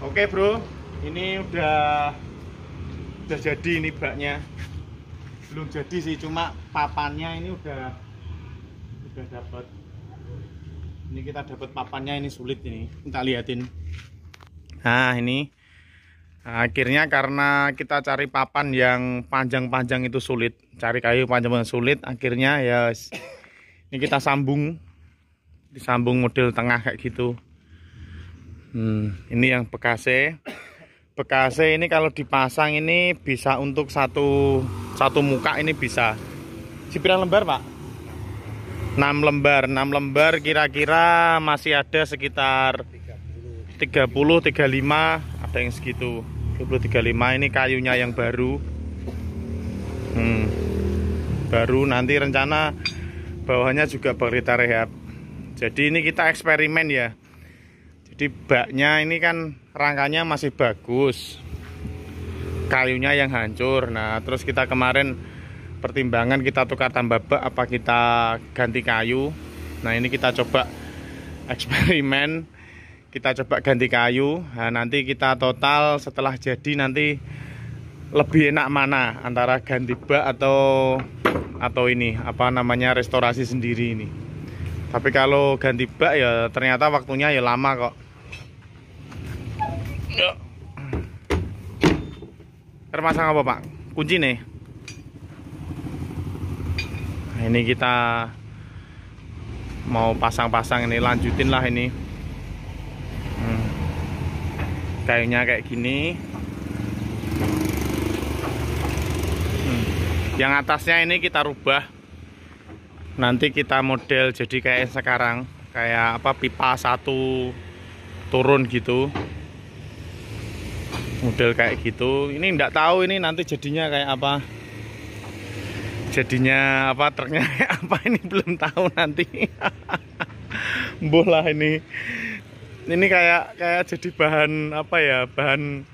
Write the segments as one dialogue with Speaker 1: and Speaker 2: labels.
Speaker 1: Oke bro, ini udah udah jadi ini baknya. Belum jadi sih, cuma papannya ini udah udah dapat. Ini kita dapat papannya ini sulit ini. Kita liatin. Nah ini akhirnya karena kita cari papan yang panjang-panjang itu sulit, cari kayu panjang-panjang sulit. Akhirnya ya ini kita sambung, disambung model tengah kayak gitu. Hmm, ini yang bekase. Bekase ini kalau dipasang ini bisa untuk satu satu muka ini bisa. Sepirang lembar, Pak? 6 lembar. 6 lembar kira-kira masih ada sekitar 30 35 ada yang segitu. 30 35 ini kayunya yang baru. Hmm. Baru nanti rencana bawahnya juga berita rehab. Jadi ini kita eksperimen ya di baknya ini kan rangkanya masih bagus kayunya yang hancur nah terus kita kemarin pertimbangan kita tukar tambah bak apa kita ganti kayu nah ini kita coba eksperimen kita coba ganti kayu nah, nanti kita total setelah jadi nanti lebih enak mana antara ganti bak atau atau ini apa namanya restorasi sendiri ini tapi kalau ganti bak ya ternyata waktunya ya lama kok Yuk. Termasang apa pak? Kunci nih. Nah, ini kita mau pasang-pasang ini lanjutin lah ini. Hmm. Kayunya kayak gini. Hmm. Yang atasnya ini kita rubah. Nanti kita model jadi kayak sekarang, kayak apa pipa satu turun gitu model kayak gitu ini enggak tahu ini nanti jadinya kayak apa jadinya apa truknya apa ini belum tahu nanti bola ini ini kayak kayak jadi bahan apa ya bahan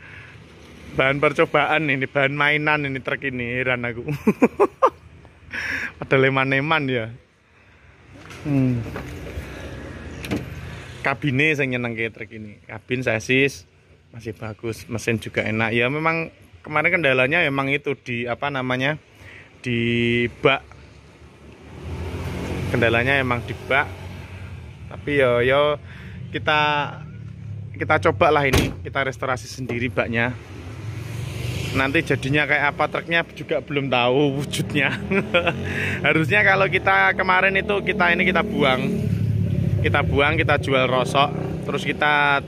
Speaker 1: bahan percobaan ini bahan mainan ini truk ini heran aku ada leman-leman ya hmm. kabinnya saya nyenang kayak truk ini kabin sasis masih bagus mesin juga enak ya memang kemarin kendalanya memang itu di apa namanya di bak kendalanya emang di bak tapi yo ya, yo ya, kita kita coba lah ini kita restorasi sendiri baknya nanti jadinya kayak apa truknya juga belum tahu wujudnya harusnya kalau kita kemarin itu kita ini kita buang kita buang kita jual rosok terus kita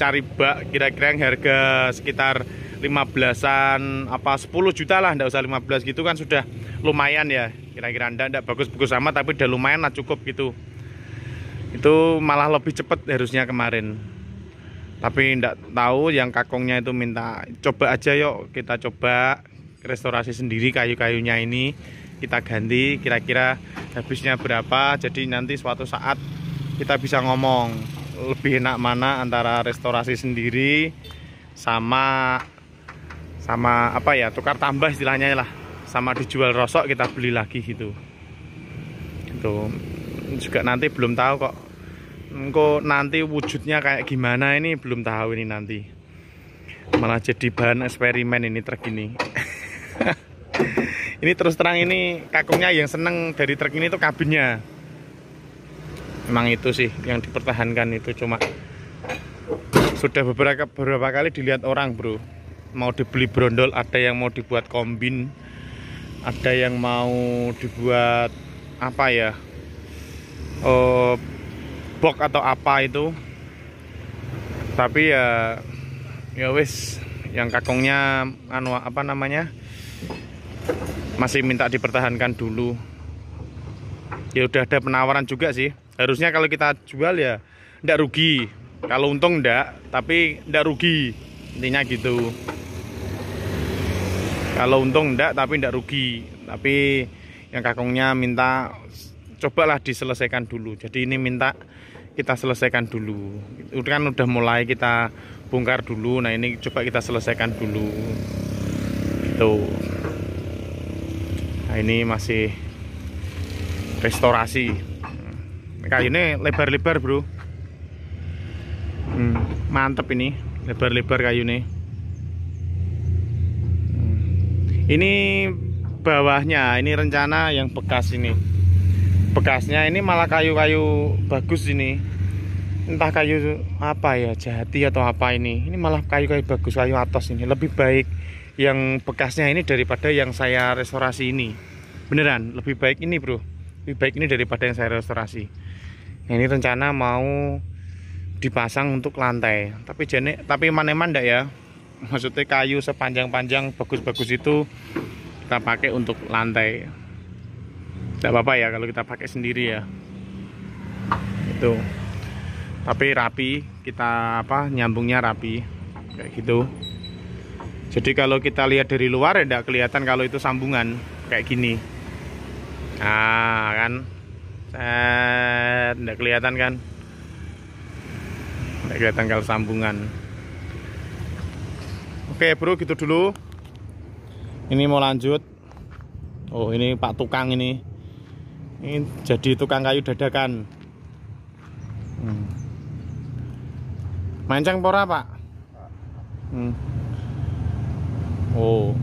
Speaker 1: cari bak kira-kira yang harga sekitar 15-an apa 10 juta lah ndak usah 15 gitu kan sudah lumayan ya kira-kira anda enggak bagus-bagus sama tapi udah lumayan lah cukup gitu itu malah lebih cepet harusnya kemarin tapi ndak tahu yang kakongnya itu minta coba aja yuk kita coba restorasi sendiri kayu-kayunya ini kita ganti kira-kira habisnya berapa jadi nanti suatu saat kita bisa ngomong lebih enak mana antara restorasi sendiri sama sama apa ya tukar tambah istilahnya lah sama dijual rosok kita beli lagi gitu itu juga nanti belum tahu kok kok nanti wujudnya kayak gimana ini belum tahu ini nanti malah jadi bahan eksperimen ini truk ini ini terus terang ini kakungnya yang seneng dari truk ini tuh kabinnya Emang itu sih yang dipertahankan itu cuma sudah beberapa beberapa kali dilihat orang bro mau dibeli brondol ada yang mau dibuat kombin ada yang mau dibuat apa ya uh, eh, box atau apa itu tapi ya ya wis yang kakungnya anu apa namanya masih minta dipertahankan dulu ya udah ada penawaran juga sih harusnya kalau kita jual ya ndak rugi kalau untung ndak tapi ndak rugi intinya gitu kalau untung ndak tapi ndak rugi tapi yang kakungnya minta cobalah diselesaikan dulu jadi ini minta kita selesaikan dulu itu kan udah mulai kita bongkar dulu nah ini coba kita selesaikan dulu itu nah ini masih restorasi kali ini lebar-lebar bro hmm, mantep ini lebar-lebar kayu nih hmm. ini bawahnya ini rencana yang bekas ini bekasnya ini malah kayu-kayu bagus ini entah kayu apa ya jati atau apa ini ini malah kayu-kayu bagus kayu atas ini lebih baik yang bekasnya ini daripada yang saya restorasi ini beneran lebih baik ini bro lebih baik ini daripada yang saya restorasi ini rencana mau dipasang untuk lantai tapi jenis, tapi maneman ndak ya maksudnya kayu sepanjang-panjang bagus-bagus itu kita pakai untuk lantai tidak apa-apa ya kalau kita pakai sendiri ya itu tapi rapi kita apa nyambungnya rapi kayak gitu jadi kalau kita lihat dari luar tidak kelihatan kalau itu sambungan kayak gini nah kan udah eh, kelihatan kan? Udah kelihatan kalau sambungan. Oke bro, gitu dulu. Ini mau lanjut. Oh ini Pak Tukang ini. Ini jadi tukang kayu dadakan. Hmm. Mancang pora Pak. Hmm. Oh.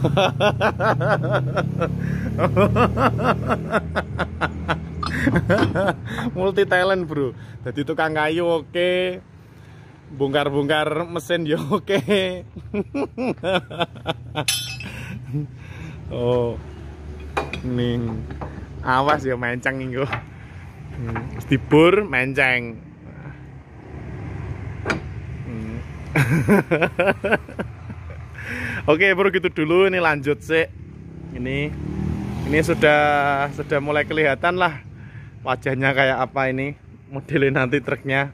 Speaker 1: multi talent bro jadi tukang kayu oke okay. bongkar-bongkar mesin ya oke okay. oh nih awas ya menceng minggu hmm. dibur menceng hmm. oke okay, bro gitu dulu ini lanjut sih ini ini sudah sudah mulai kelihatan lah wajahnya kayak apa ini Modelin nanti truknya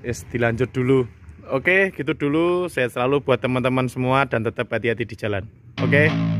Speaker 1: yes, dilanjut dulu oke gitu dulu saya selalu buat teman-teman semua dan tetap hati-hati di jalan oke okay?